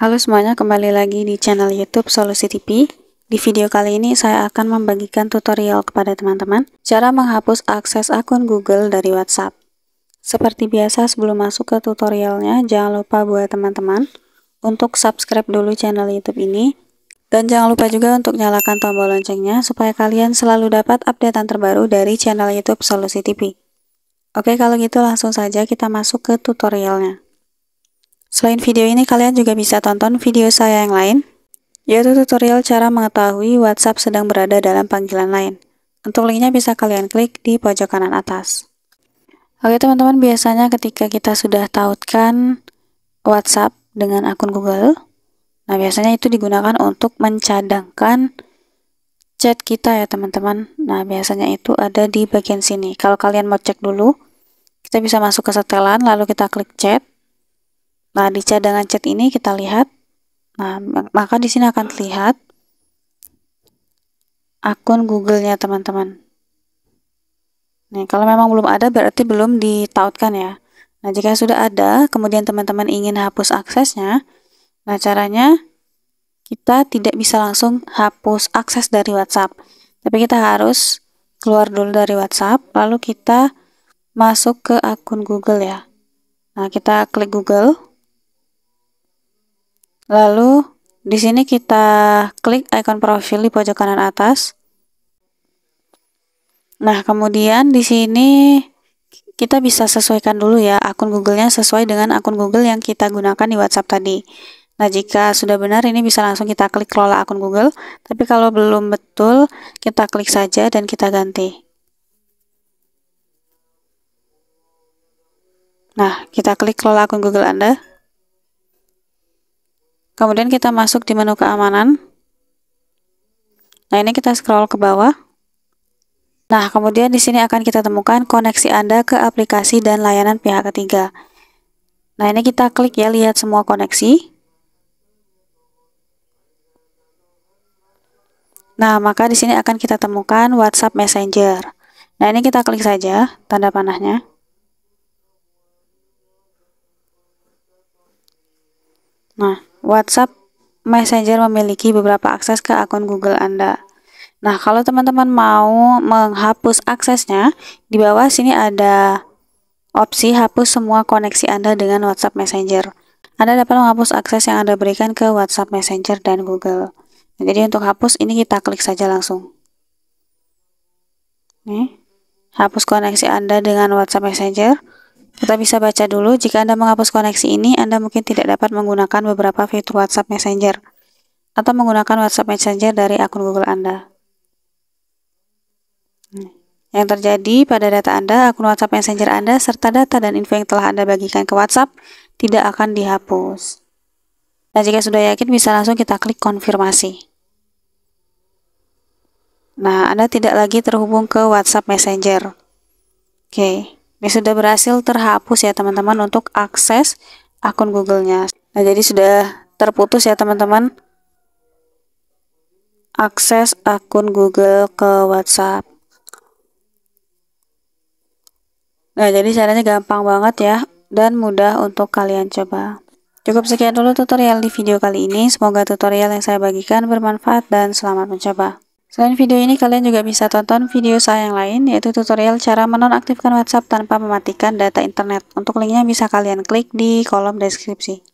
Halo semuanya, kembali lagi di channel YouTube Solusi TV. Di video kali ini saya akan membagikan tutorial kepada teman-teman cara menghapus akses akun Google dari WhatsApp. Seperti biasa sebelum masuk ke tutorialnya, jangan lupa buat teman-teman untuk subscribe dulu channel YouTube ini dan jangan lupa juga untuk nyalakan tombol loncengnya supaya kalian selalu dapat updatean terbaru dari channel YouTube Solusi TV. Oke, kalau gitu langsung saja kita masuk ke tutorialnya. Selain video ini, kalian juga bisa tonton video saya yang lain, yaitu tutorial cara mengetahui WhatsApp sedang berada dalam panggilan lain. Untuk linknya bisa kalian klik di pojok kanan atas. Oke teman-teman, biasanya ketika kita sudah tautkan WhatsApp dengan akun Google, nah biasanya itu digunakan untuk mencadangkan chat kita ya teman-teman. Nah biasanya itu ada di bagian sini. Kalau kalian mau cek dulu, kita bisa masuk ke setelan, lalu kita klik chat. Nah, di cadangan chat ini kita lihat. Nah, maka di sini akan terlihat akun Google-nya, teman-teman. Nah kalau memang belum ada berarti belum ditautkan ya. Nah, jika sudah ada, kemudian teman-teman ingin hapus aksesnya, nah caranya kita tidak bisa langsung hapus akses dari WhatsApp. Tapi kita harus keluar dulu dari WhatsApp, lalu kita masuk ke akun Google ya. Nah, kita klik Google. Lalu di sini kita klik icon profil di pojok kanan atas. Nah, kemudian di sini kita bisa sesuaikan dulu ya akun Google-nya sesuai dengan akun Google yang kita gunakan di WhatsApp tadi. Nah, jika sudah benar ini bisa langsung kita klik kelola akun Google, tapi kalau belum betul, kita klik saja dan kita ganti. Nah, kita klik kelola akun Google Anda kemudian kita masuk di menu keamanan nah ini kita scroll ke bawah nah kemudian di sini akan kita temukan koneksi anda ke aplikasi dan layanan pihak ketiga nah ini kita klik ya lihat semua koneksi Nah, maka di sini akan kita temukan WhatsApp Messenger. Nah, ini kita klik saja tanda panahnya. Nah, WhatsApp Messenger memiliki beberapa akses ke akun Google Anda. Nah, kalau teman-teman mau menghapus aksesnya, di bawah sini ada opsi hapus semua koneksi Anda dengan WhatsApp Messenger. Anda dapat menghapus akses yang Anda berikan ke WhatsApp Messenger dan Google. Nah, jadi untuk hapus ini kita klik saja langsung. Nih, hapus koneksi Anda dengan WhatsApp Messenger. Kita bisa baca dulu, jika Anda menghapus koneksi ini, Anda mungkin tidak dapat menggunakan beberapa fitur WhatsApp Messenger atau menggunakan WhatsApp Messenger dari akun Google Anda. Yang terjadi pada data Anda, akun WhatsApp Messenger Anda, serta data dan info yang telah Anda bagikan ke WhatsApp tidak akan dihapus. Nah, jika sudah yakin, bisa langsung kita klik konfirmasi. Nah, Anda tidak lagi terhubung ke WhatsApp Messenger. Oke. Okay. Ini sudah berhasil terhapus ya teman-teman untuk akses akun Google-nya. Nah, jadi sudah terputus ya teman-teman akses akun Google ke WhatsApp. Nah, jadi caranya gampang banget ya dan mudah untuk kalian coba. Cukup sekian dulu tutorial di video kali ini. Semoga tutorial yang saya bagikan bermanfaat dan selamat mencoba. Selain video ini, kalian juga bisa tonton video saya yang lain, yaitu tutorial cara menonaktifkan WhatsApp tanpa mematikan data internet. Untuk linknya bisa kalian klik di kolom deskripsi.